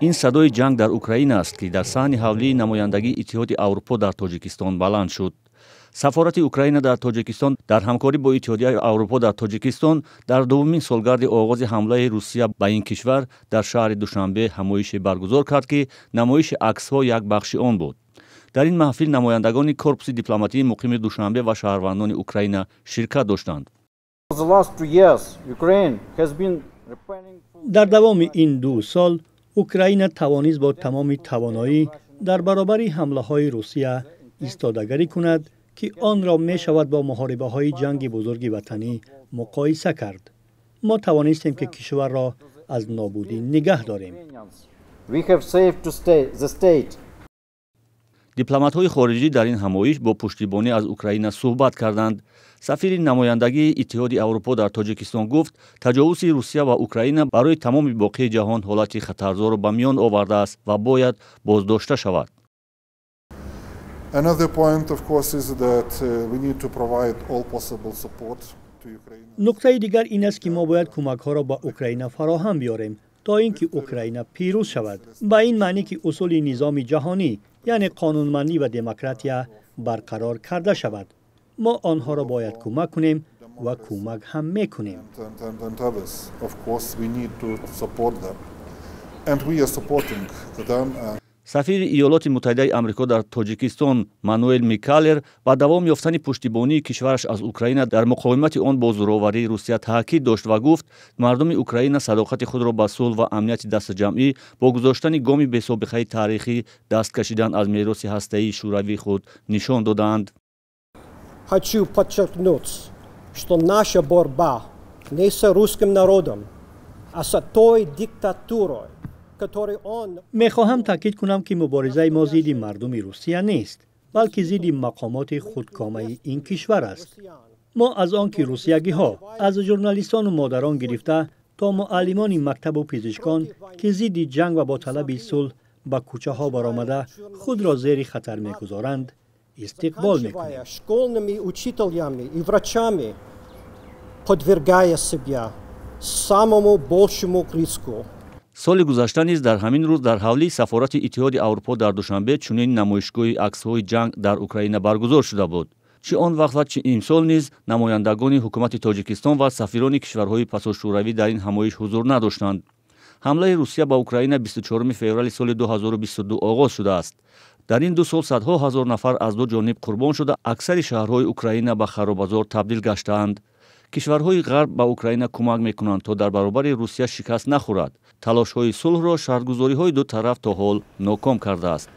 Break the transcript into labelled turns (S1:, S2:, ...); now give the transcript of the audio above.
S1: ин садои ҷанг дар украина аст ки дар саҳни ҳавлии намояндагии иттиҳоди аврупо дар тоҷикистон баланд шуд сафорати украина дар тоҷикистон дар ҳамкорӣ бо иттиҳодияи аврупо дар тоҷикистон дар дуввумин солгарди оғози ҳамлаи русия ба ин кишвар дар шаҳри душанбе ҳамоише баргузор кард ки намоиши аксҳо як бахши он буд дар ин маҳфил намояндагони корпуси дипломатии муқими душанбе ва шаҳрвандони украина ширкат доштанд
S2: дар давоми ин ду сол اوکراین توانیز با تمام توانایی در برابر حمله های روسیه استادگری کند که آن را می شود با محاربه های جنگ بزرگ وطنی مقایسه کرد. ما توانستیم که کشور را از نابودی نگه داریم. We have saved the state
S1: дипломатҳои хориҷӣ дар ин ҳамоиш бо пуштибонӣ аз украина суҳбат карданд сафири намояндагии иттиҳоди аврупо дар тоҷикистон гуфт таҷовузи русия ва украина барои тамоми боқеи ҷаҳон ҳолати хатарзорро ба миён овардааст ва бояд боздошта шавад uh,
S2: нуқтаи дигар ин аст ки мо бояд кӯмакҳоро ба украина фароҳам биёрем تا اینکه اوکراین پیروز شود با این معنی که اصول نظام جهانی یعنی قانونمندی و دموکراتیا برقرار کرده شود ما آنها را باید کمک کنیم و کمک هم
S1: میکنیم сафири иёлоти муттаҳидаи амрико дар тоҷикистон мануэл микалер ба давом ёфтани пуштибонии кишвараш аз украина дар муқовимати он бо зӯроварии русия таъкид дошт ва гуфт мардуми украина садоқати худро ба сулҳ ва амнияти дастаҷамъӣ бо гузоштани гоми бесобиқаи таърихӣ даст кашидан аз мероси ҳастаии шӯравии худ нишон доданд
S2: хочу подчеркнуть что наша борба не с русским народом а с той диктатурой میخواهم تاکید کنم که مبارزه ما زیدی مردم روسیه نیست بلکه زیدی مقامات خودکامه این کشور است ما از آن که روسیگی ها از ژورنالیستان و مادران گرفته تا معلمان مکتب و پزشکان که زیدی جنگ و با طلب صلح به کوچه ها برآمده خود را زیر خطر میگذارند استقبال میکنیم. подвергая себя самому большему риску.
S1: соли гузашта низ дар ҳамин рӯз дар ҳавлии сафорати иттиҳоди аврупо дар душанбе чунин намоишгоҳи аксҳои ҷанг дар украина баргузор шуда буд чӣ он вақт ва чӣ имсол низ намояндагони ҳукумати тоҷикистон ва сафирони кишварҳои пасошӯравӣ дар ин ҳамоиш ҳузур надоштанд ҳамлаи русия ба украина 24 феврали соли 2022 оғоз шудааст дар ин ду сол садҳо ҳазор нафар аз ду ҷониб қурбон шуда аксари шаҳрҳои украина ба харобазор табдил гаштаанд кишварҳои ғарб ба украина кӯмак мекунанд то дар баробари русия шикаст нахӯрад талошҳои сулҳро шартгузориҳои ду тараф то ҳол ноком кардааст